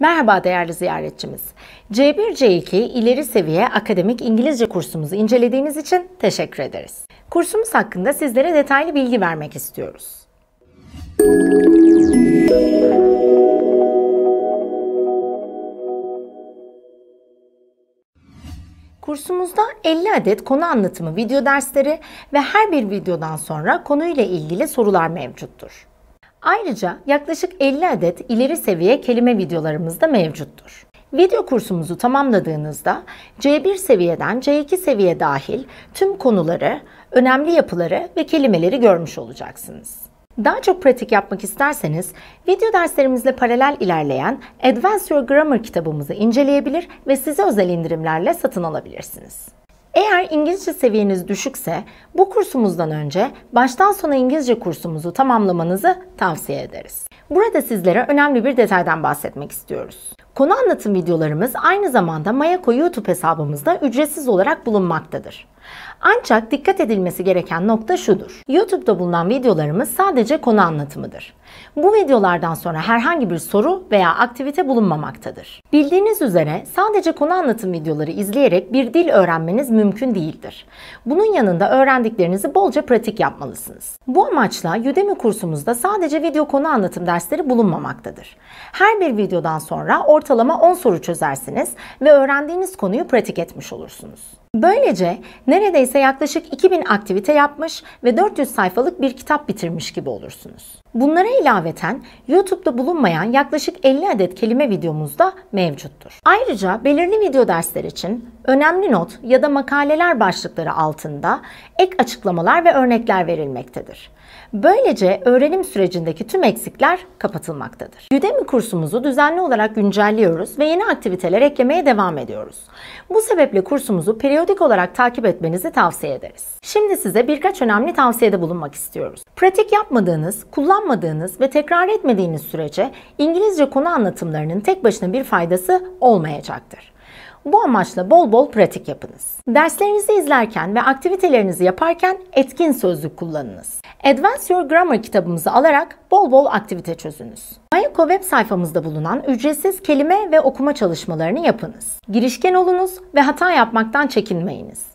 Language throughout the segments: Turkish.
Merhaba değerli ziyaretçimiz. C1-C2 ileri seviye akademik İngilizce kursumuzu incelediğiniz için teşekkür ederiz. Kursumuz hakkında sizlere detaylı bilgi vermek istiyoruz. Kursumuzda 50 adet konu anlatımı video dersleri ve her bir videodan sonra konuyla ilgili sorular mevcuttur. Ayrıca yaklaşık 50 adet ileri seviye kelime videolarımız da mevcuttur. Video kursumuzu tamamladığınızda C1 seviyeden C2 seviye dahil tüm konuları, önemli yapıları ve kelimeleri görmüş olacaksınız. Daha çok pratik yapmak isterseniz video derslerimizle paralel ilerleyen Advanced Your Grammar kitabımızı inceleyebilir ve size özel indirimlerle satın alabilirsiniz. Eğer İngilizce seviyeniz düşükse bu kursumuzdan önce baştan sona İngilizce kursumuzu tamamlamanızı tavsiye ederiz. Burada sizlere önemli bir detaydan bahsetmek istiyoruz. Konu anlatım videolarımız aynı zamanda Mayako YouTube hesabımızda ücretsiz olarak bulunmaktadır. Ancak dikkat edilmesi gereken nokta şudur. YouTube'da bulunan videolarımız sadece konu anlatımıdır. Bu videolardan sonra herhangi bir soru veya aktivite bulunmamaktadır. Bildiğiniz üzere sadece konu anlatım videoları izleyerek bir dil öğrenmeniz mümkün değildir. Bunun yanında öğrendiklerinizi bolca pratik yapmalısınız. Bu amaçla Udemy kursumuzda sadece video konu anlatım dersleri bulunmamaktadır. Her bir videodan sonra ortaya ortalama 10 soru çözersiniz ve öğrendiğiniz konuyu pratik etmiş olursunuz. Böylece neredeyse yaklaşık 2000 aktivite yapmış ve 400 sayfalık bir kitap bitirmiş gibi olursunuz. Bunlara ilaveten YouTube'da bulunmayan yaklaşık 50 adet kelime videomuz da mevcuttur. Ayrıca belirli video dersler için önemli not ya da makaleler başlıkları altında ek açıklamalar ve örnekler verilmektedir. Böylece öğrenim sürecindeki tüm eksikler kapatılmaktadır. Udemy kursumuzu düzenli olarak güncelliyoruz ve yeni aktiviteler eklemeye devam ediyoruz. Bu sebeple kursumuzu periyot periyodik olarak takip etmenizi tavsiye ederiz. Şimdi size birkaç önemli tavsiyede bulunmak istiyoruz. Pratik yapmadığınız, kullanmadığınız ve tekrar etmediğiniz sürece İngilizce konu anlatımlarının tek başına bir faydası olmayacaktır. Bu amaçla bol bol pratik yapınız. Derslerinizi izlerken ve aktivitelerinizi yaparken etkin sözlük kullanınız. Advance Your Grammar kitabımızı alarak bol bol aktivite çözünüz. Mayako web sayfamızda bulunan ücretsiz kelime ve okuma çalışmalarını yapınız. Girişken olunuz ve hata yapmaktan çekinmeyiniz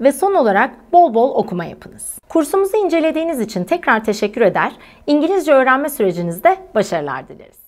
ve son olarak bol bol okuma yapınız. Kursumuzu incelediğiniz için tekrar teşekkür eder, İngilizce öğrenme sürecinizde başarılar dileriz.